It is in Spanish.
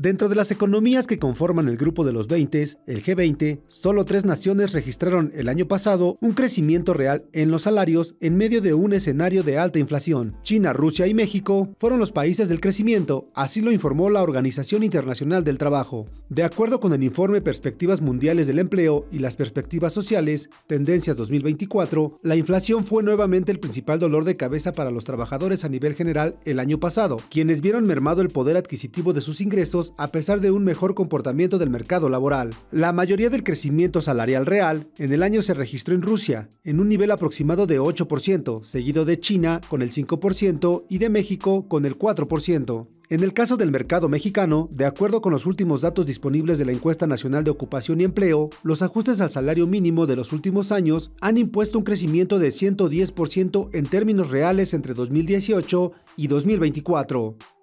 Dentro de las economías que conforman el grupo de los 20, el G20, solo tres naciones registraron el año pasado un crecimiento real en los salarios en medio de un escenario de alta inflación. China, Rusia y México fueron los países del crecimiento, así lo informó la Organización Internacional del Trabajo. De acuerdo con el informe Perspectivas Mundiales del Empleo y las Perspectivas Sociales, Tendencias 2024, la inflación fue nuevamente el principal dolor de cabeza para los trabajadores a nivel general el año pasado, quienes vieron mermado el poder adquisitivo de sus ingresos a pesar de un mejor comportamiento del mercado laboral. La mayoría del crecimiento salarial real en el año se registró en Rusia, en un nivel aproximado de 8%, seguido de China con el 5% y de México con el 4%. En el caso del mercado mexicano, de acuerdo con los últimos datos disponibles de la encuesta nacional de ocupación y empleo, los ajustes al salario mínimo de los últimos años han impuesto un crecimiento de 110% en términos reales entre 2018 y 2024.